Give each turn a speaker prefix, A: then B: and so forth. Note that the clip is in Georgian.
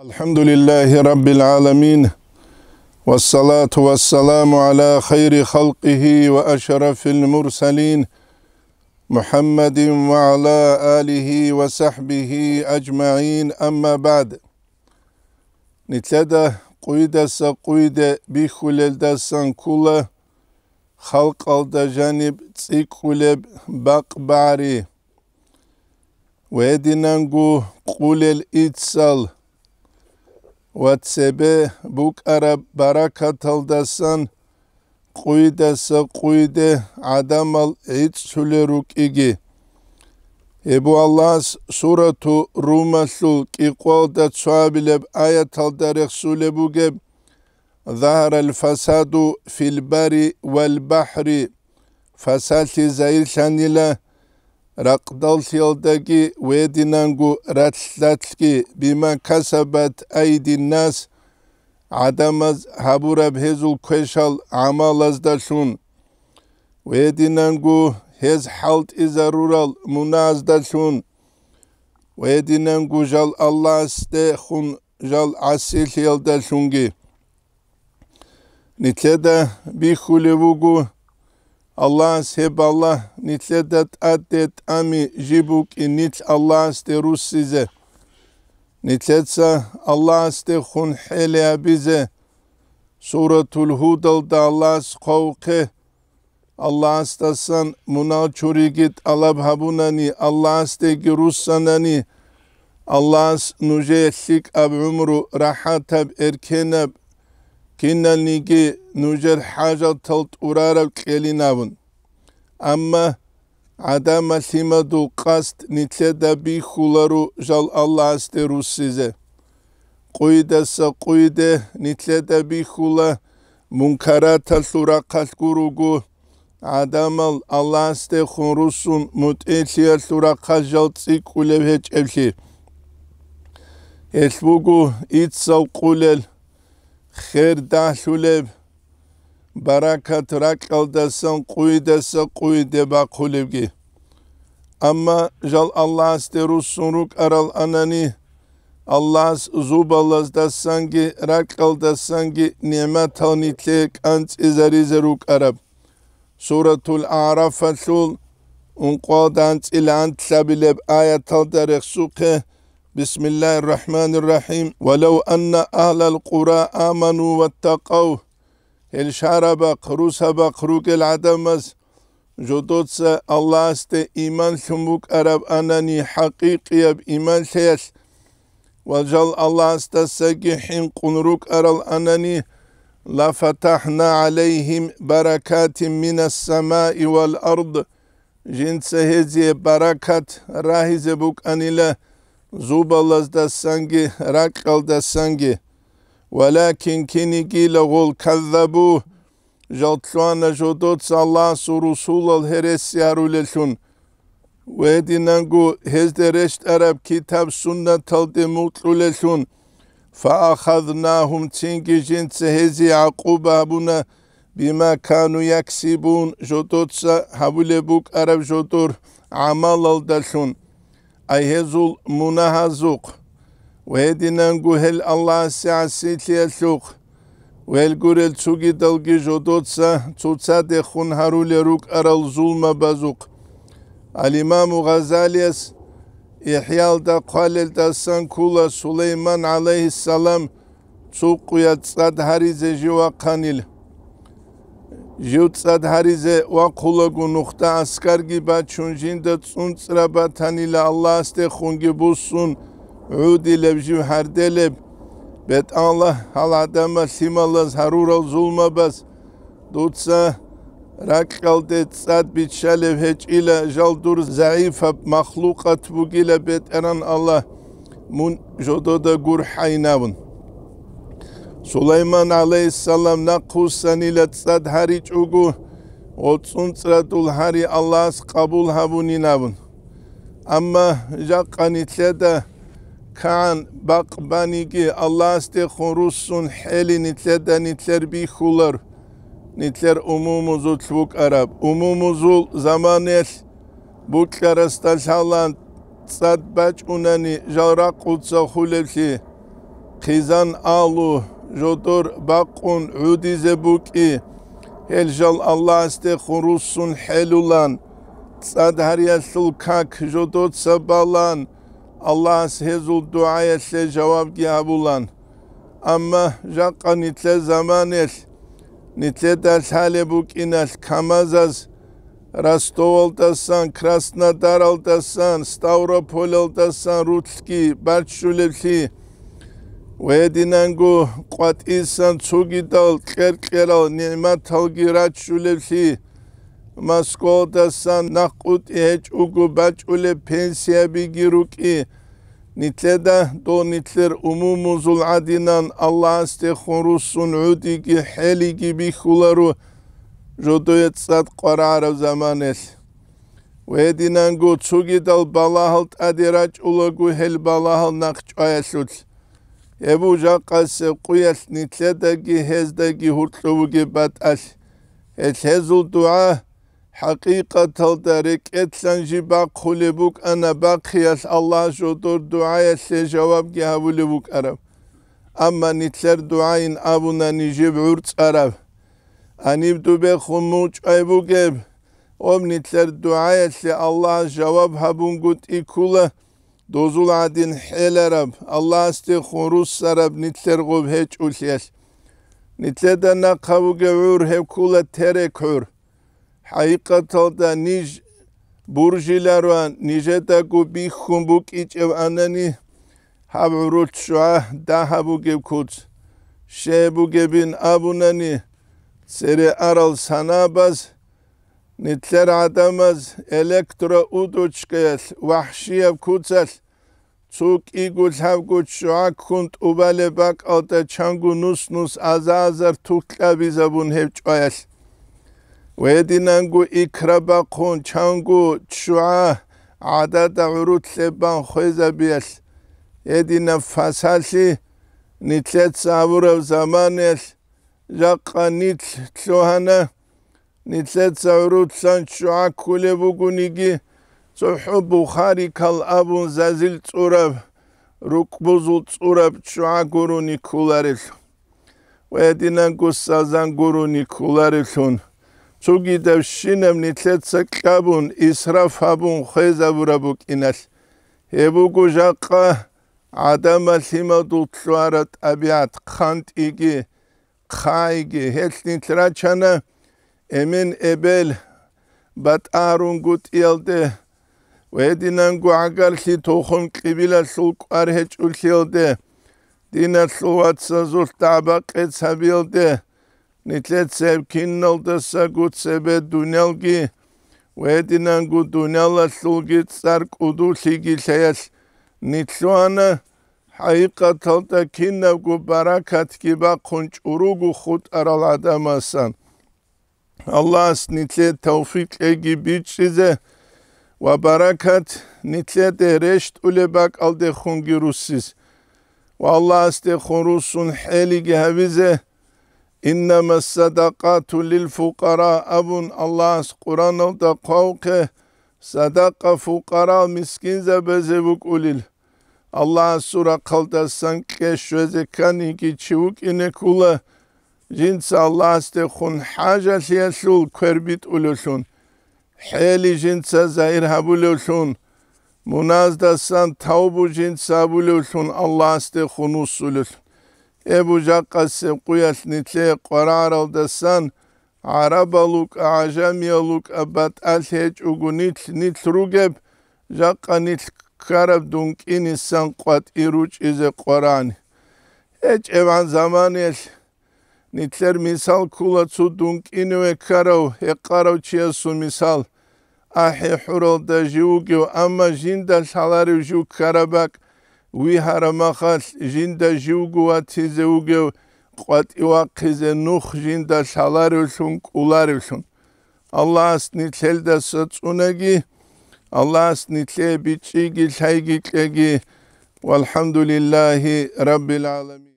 A: الحمد لله رب العالمين والصلاة والسلام على خير خلقه وأشرف المرسلين محمد وعلى آله وصحبه أجمعين أما بعد نتلدى قويدة سقويدة بخلال دسان كولا خلق الدجانب تسيكولب باق بعري ويدنانقو قول الإتصال ვაცებე ბუკარა ბარაკათალდასან ყუიდასა ყუიდე ადამალ ეცულერუ კიგი ებუ ალას სურათუ რუმასუ კიყოლდა ცვაბილებ აიათალდარეხ სულებუგე ზაჰარ ალ ფასადუ ფილ ბარი ვალ ბაჰრი ფასალი ზაილ შანილა Rakdalsyaldagi vedinangu ratstatski bima kasabat aydin nas adamaz haburab hezul kweşal amalazda şun. Vedinangu hez halt izarural munazda şun. Vedinangu jal Allah ste hun jal asil yalda şungi. Nitede bir hulevugu Allah seballah nitledet adet ami jibuk nit Allah ste size. Nitletsa Allah ste hun hele bize. Suratul Hudal da Allah skavke. Allah stasan muna çurigit alab habunani. Allah ste girussanani. Allah nuje sik ab umru rahatab erkenab. кинналниги нужер хажат талт урарал келинавн амма адама симаду каст нитледа би хулару жал аллахсте руссизе куйдаса куйде нитледа би хула мункарата сура калгуругу адамал аллахсте хурусун мутэлия сура кажал цикулевэч эвхи эсвугу ицал кулель ხერ დაშულებ ბარაკათ რაკალდასან ყუიდასა ყუიდება ყულებგი ამა ჟალ ალლას დერუსუნ რუკ არალ ანანი ალლას ზუბალას დასანგი რაკალდასანგი ნემათონი თლეკ ანც ეზარიზე რუკ არაბ სურათულ არაფასულ უნყოდან წილან თლაბილებ აიათალ დარეხ სუკე بسم الله الرحمن الرحيم ولو أن أهل القرى آمنوا واتقوا الشارة بقرو سبقروك العدمز جدود الله است إيمان شموك أرب أنني حقيقي بإيمان شيش وجل الله است سجحين قنروك أرل أنني لفتحنا عليهم بركات من السماء والأرض جنس هزي بركات راهز بوك أنيله zuballaz da sangi rakal da sangi walakin kini gila gol kazzabu jaltluana jodot salla surusul al heres yaruleshun ve dinangu hezdereşt arab kitab sunnet taldemut uleshun فأخذناهم تنجي جنس هزي عقوبة بنا بما كانوا يكسبون جدوتسا حبول بوك عرب جدور عمال الدلشون აიჰეზულ მუნაჰაზუყ ვედინანგუჰელ ალლასიასიტიელუყ ველგურელ ცუგი დალგი ჟოდოცა ცუცადე ხუნჰარულე რუკ არალ ზულმა ბაზუყ ალიმამუ ღაზალიას იჰიალ და ყალელ და სანქულა სულეიმან ალეისალამ ცუყუია წადჰარიზე ჟივაქანილ ჟუცად ჰარიზე ვა ხულოგუ ნუხტა ასკარგი ბა ჩუნჯინ და წუნწრა ბა თანილა ალლასტე ხუნგი ბუსუნ უდილებ ჟი ჰარდელებ ბეთ ალლა ჰალ ადამა სიმალას ჰარურა ზულმა ბას დუცა რაკალდე წად ბიჩალე ჰეჭილა ჟალდურ ზაიფა მახლუყა თბუგილა ბეტერან ალლა მუნ ჟოდოდა გურ ჰაინავუნ სულაიმან ალაისალამ ნაკუსანილად სად ჰარი ჭუგუ ოწუნწრატულ ჰარი ალლას ყაბულ ჰაბუნინაბუნ ამა ჟაყანიტლედა კან ბაყბანიკი ალლასტე ხურუსუნ ჰელი ნიტლედა ნიტლერ ბიხულარ ნიტლერ უმუმუზულ თლუკ არაბ უმუმუზულ ზამანელ ბუკლარასტალ ჰალან სად ბაჭუნანი ჟალრაკუცა ხულებში ხიზან ალუ jotor bakun udi buki heljal Allah ste hurusun helulan sad har yasul jodot sabalan Allah hezul duaya se cevap giyabulan ama jaka nitle zamanes nitle ders hale buk inas kamazaz Rastovoltasan, Krasnodaroltasan, Stavropololtasan, Rutski, Bartşulevsi, ვედინანგო ყვატისან ცუგიდალ ყერყერალ ნემათალგირაჩულებსი მასკოდასან ნახუტი ეჭ უგუ ბაჭულე პენსიები გირუკი ნიტლედა დო ნიტლერ უმუმუზულ ადინან ალლასტე ხურუსუნ უდიგი ჰელიგი ბიხულარუ ჟოდოეცად ყვარარა ზამანეს ვედინანგო ცუგიდალ ბალაჰალ ადირაჭულოგუ ჰელ ბალაჰალ ნახჭაესუც ებუ ჟაყას ყუიას ნიცე და გიჰეზ და გიჰურწუ გიბატას ეს ჰეზულ დუა ჰაკიკათალ და რეკეთსან ჟიბა ხულებუკ ანა ბაქიას ალლაჰ ჟოდურ დუაი ესე ჯავაბ გიჰავულებუკ არავ ამა ნიცერ დუაინ აბუნა ნიჟებ ურწ არავ ანიბ დუბე ხუმუ ჭაიბუგებ ომ ნიცერ დუაი ესე ალლაჰ ჯავაბ ჰაბუნგუტ იკულა Dozul Dozuladin helerab Allah'ste horus sarab nitler gov heç ulyer. Nitlede na kavu gevur hevkula terekör. Haykatalda nij burjiler ve nijeta gubi humbuk iç ev anani havrut şuah dahabu gevkut. Şeybu gebin abunani sere aral sanabaz. ნიცერ ადამას ელექტრო უდუჩკეს ვაჰშია ქუცას ცუკ იგულ ჰავგუჩ შაკუნტ უბალე ბაკალტა ჩანგუ ნუსნუს აზაზარ თუკლაბიზაბუნ ჰევჭვაეს ვედინანგუ იქრაბა ხონ ჩანგუ ჩუა ადადა ურუთლებან ხეზაბიეს ედინა ფასალი ნიცეც ავურევ ზამანეს ჟაყანიც ლოჰანა ნიცეც ავრუცან შაკულებუგუნიგი ცუჰუ ბუხარი ქალ აბუნ ზაზილ წურავ რუკბუზულ წურავ შაგურუნი ქულარის ვედინან გუსაზან გურუნი ქულარისუნ ცუგიდევ შინემ ნიცეც კაბუნ ისრაფაბუნ ხეზაბურაბუ კინალ ებუგუ ჟაყა ადამა სიმოდულ ხანტიგი ხაიგი ჰეთნიცრაჩანა ემენ ებელ ბატ არუნ გუტ იალდე ვედინან გუაგალში თოხომ კიბილა სულ ყარჰე ჭულშილდე დინა სუვაცა ზურ ტაბაყე ცაბილდე ნიტლეცე კინნოლდე საგუცებე დუნელგი ვედინან გუ დუნალა სულგი წარ კუდუ ლიგი შეას ნიტლუანა ჰაიყათალტა კინნა გუ ბარაკათკი ბა ხუნჭურუ გუ ხუტ არალ ადამასან Allah nitle tevfik egi biçrize ve barakat nitle de reşt bak alde hungirussiz. Ve Allah iste horusun heligi havize innama sadakatu lil fukara abun Allah Kur'an alda kavke sadaka fukara miskin zebezevuk ulil. Allah sura kalda sanke şöze kaniki çivuk inekula kula جنس خون حاجة سيسول كربيت أولوشون حالي جنس زائر هبولوشون Munazdastan tavbu cin sabulüsün Allah aste hunusulüs. Ebu Cakkası kuyas nitle qarar dastan Arabaluk acamiyaluk abat alhec ugunit nit rugeb Cakka nit karab dunk inisan quat iruç ize Kur'an. Eç evan zaman yaşı. ნიცერ მისალ ქულაცუ დუნკინვე ქარავ ეყარავ ჩიასუ მისალ აჰე ჰურალ და ჟუგი ამა ჟინდა შალარი ჟუ ქარაბაკ ვი ჰარამახალ ჟინდა ჟუგუ ათიზე უგე ყვატივა ხიზე ნუხ ჟინდა შალარი შუნ კულარი შუნ ალლას ნიცელ და საწუნეგი ალლას ნიცე ბიჭიგი ჩაიგი ჭეგი والحمد لله رب العالمين